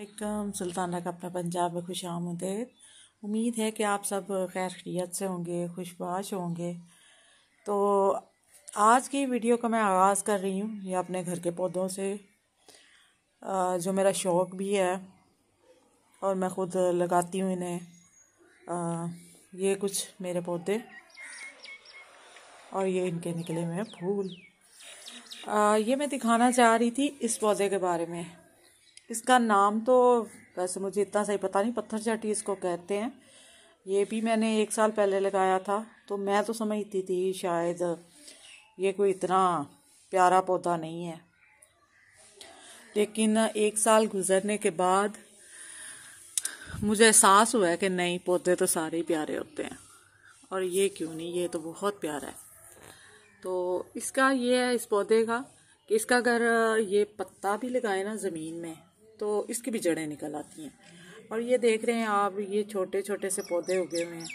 वालेकाम सुल्तान का अपना पंजाब में खुश आमदेद उम्मीद है कि आप सब खैर से होंगे खुशबाश होंगे तो आज की वीडियो का मैं आगाज़ कर रही हूँ ये अपने घर के पौधों से जो मेरा शौक़ भी है और मैं ख़ुद लगाती हूँ इन्हें ये कुछ मेरे पौधे और ये इनके निकले हुए फूल ये मैं दिखाना चाह रही थी इस पौधे के बारे में इसका नाम तो वैसे मुझे इतना सही पता नहीं पत्थर चाटी इसको कहते हैं ये भी मैंने एक साल पहले लगाया था तो मैं तो समझती थी शायद ये कोई इतना प्यारा पौधा नहीं है लेकिन एक साल गुजरने के बाद मुझे एहसास हुआ है कि नहीं पौधे तो सारे ही प्यारे होते हैं और ये क्यों नहीं ये तो बहुत प्यारा है तो इसका ये है इस पौधे का कि इसका अगर ये पत्ता भी लगाए ना ज़मीन में तो इसकी भी जड़ें निकल आती हैं और ये देख रहे हैं आप ये छोटे छोटे से पौधे उगे हुए हैं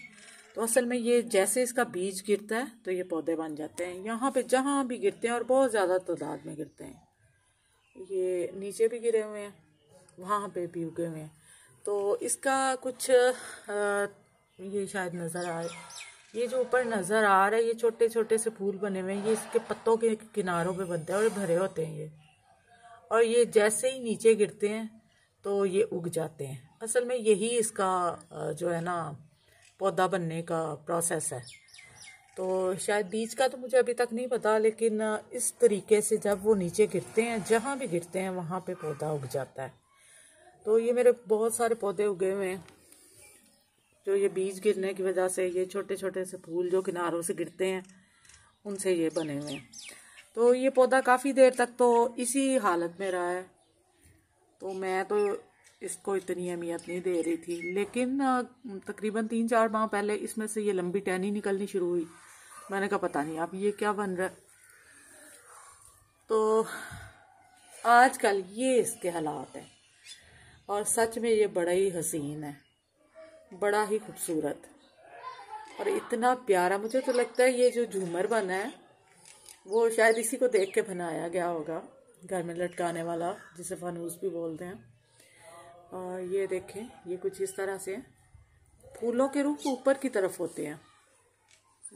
तो असल में ये जैसे इसका बीज गिरता है तो ये पौधे बन जाते हैं यहाँ पे जहाँ भी गिरते हैं और बहुत ज़्यादा तादाद में गिरते हैं ये नीचे भी गिरे हुए हैं वहाँ पे भी उगे हुए हैं तो इसका कुछ आ, ये शायद नज़र आए ये जो ऊपर नज़र आ रहा है ये छोटे छोटे से फूल बने हुए हैं ये इसके पत्तों के किनारों पे बनते हैं और भरे होते हैं ये और ये जैसे ही नीचे गिरते हैं तो ये उग जाते हैं असल में यही इसका जो है ना पौधा बनने का प्रोसेस है तो शायद बीज का तो मुझे अभी तक नहीं पता लेकिन इस तरीके से जब वो नीचे गिरते हैं जहाँ भी गिरते हैं वहाँ पे पौधा उग जाता है तो ये मेरे बहुत सारे पौधे उगे हुए हैं जो ये बीज गिरने की वजह से ये छोटे छोटे से फूल जो किनारों से गिरते हैं उनसे ये बने हुए हैं तो ये पौधा काफ़ी देर तक तो इसी हालत में रहा है तो मैं तो इसको इतनी अहमियत नहीं दे रही थी लेकिन तकरीबन तीन चार माह पहले इसमें से ये लंबी टहनी निकलनी शुरू हुई मैंने कहा पता नहीं अब ये क्या बन रहा है तो आजकल ये इसके हालात हैं और सच में ये बड़ा ही हसीन है बड़ा ही खूबसूरत और इतना प्यारा मुझे तो लगता है ये जो झूमर बना है वो शायद इसी को देख के बनाया गया होगा घर में लटकाने वाला जिसे फानूस भी बोलते हैं और ये देखें ये कुछ इस तरह से फूलों के रूप ऊपर की तरफ होते हैं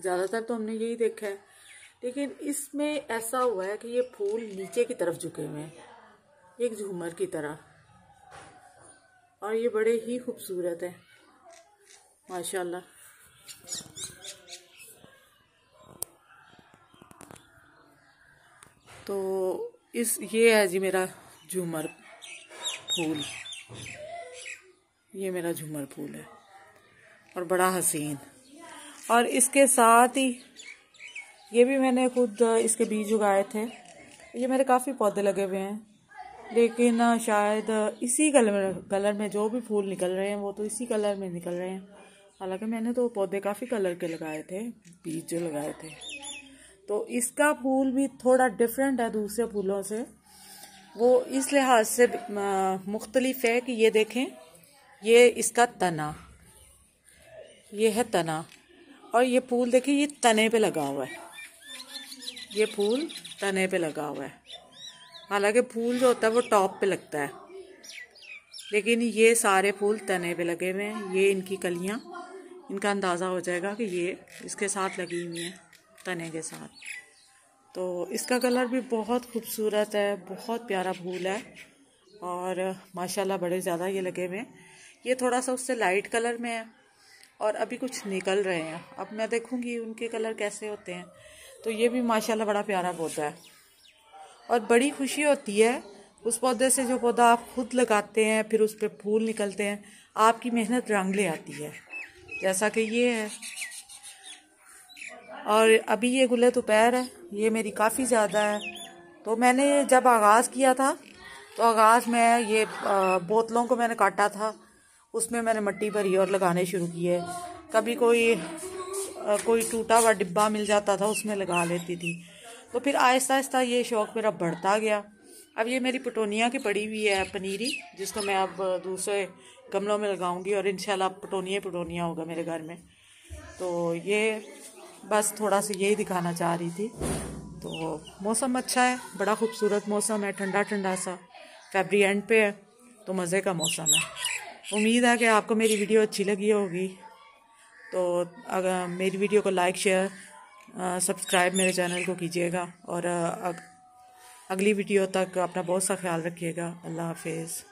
ज़्यादातर तो हमने यही देखा है लेकिन इसमें ऐसा हुआ है कि ये फूल नीचे की तरफ झुके हुए हैं एक झूमर की तरह और ये बड़े ही खूबसूरत है माशाल्लाह तो इस ये है जी मेरा झूमर फूल ये मेरा झूमर फूल है और बड़ा हसीन और इसके साथ ही ये भी मैंने खुद इसके बीज उगाए थे ये मेरे काफ़ी पौधे लगे हुए हैं लेकिन शायद इसी कलर कलर में जो भी फूल निकल रहे हैं वो तो इसी कलर में निकल रहे हैं हालांकि मैंने तो पौधे काफ़ी कलर के लगाए थे बीज जो लगाए थे तो इसका फूल भी थोड़ा डिफरेंट है दूसरे फूलों से वो इस लिहाज से मुख्तलिफ है कि ये देखें ये इसका तना ये है तना और ये फूल देखें ये तने पे लगा हुआ है ये फूल तने पे लगा हुआ है हालांकि फूल जो होता है वो टॉप पे लगता है लेकिन ये सारे फूल तने पे लगे हुए हैं ये इनकी कलियाँ इनका अंदाज़ा हो जाएगा कि ये इसके साथ लगी हुई हैं तने के साथ तो इसका कलर भी बहुत खूबसूरत है बहुत प्यारा फूल है और माशाल्लाह बड़े ज़्यादा ये लगे हुए हैं ये थोड़ा सा उससे लाइट कलर में है और अभी कुछ निकल रहे हैं अब मैं देखूँगी उनके कलर कैसे होते हैं तो ये भी माशाल्लाह बड़ा प्यारा पौधा है और बड़ी खुशी होती है उस पौधे से जो पौधा आप खुद लगाते हैं फिर उस पर फूल निकलते हैं आपकी मेहनत रंग ले आती है जैसा कि ये है और अभी ये गुल्ले दोपहर है ये मेरी काफ़ी ज़्यादा है तो मैंने जब आगाज़ किया था तो आगाज़ में ये बोतलों को मैंने काटा था उसमें मैंने मट्टी भरी और लगाने शुरू किए कभी कोई कोई टूटा हुआ डिब्बा मिल जाता था उसमें लगा लेती थी तो फिर आहिस्ता आहिस्ता ये शौक़ मेरा बढ़ता गया अब ये मेरी पटोनिया की पड़ी हुई है पनीरी जिसको मैं अब दूसरे गमलों में लगाऊंगी और इन पटोनिया पटोनिया होगा मेरे घर में तो ये बस थोड़ा सा यही दिखाना चाह रही थी तो मौसम अच्छा है बड़ा खूबसूरत मौसम है ठंडा ठंडा सा फेबरी एंड पे है तो मज़े का मौसम है उम्मीद है कि आपको मेरी वीडियो अच्छी लगी होगी तो अगर मेरी वीडियो को लाइक शेयर सब्सक्राइब मेरे चैनल को कीजिएगा और अग, अगली वीडियो तक अपना बहुत सा ख्याल रखिएगा अल्लाह हाफिज़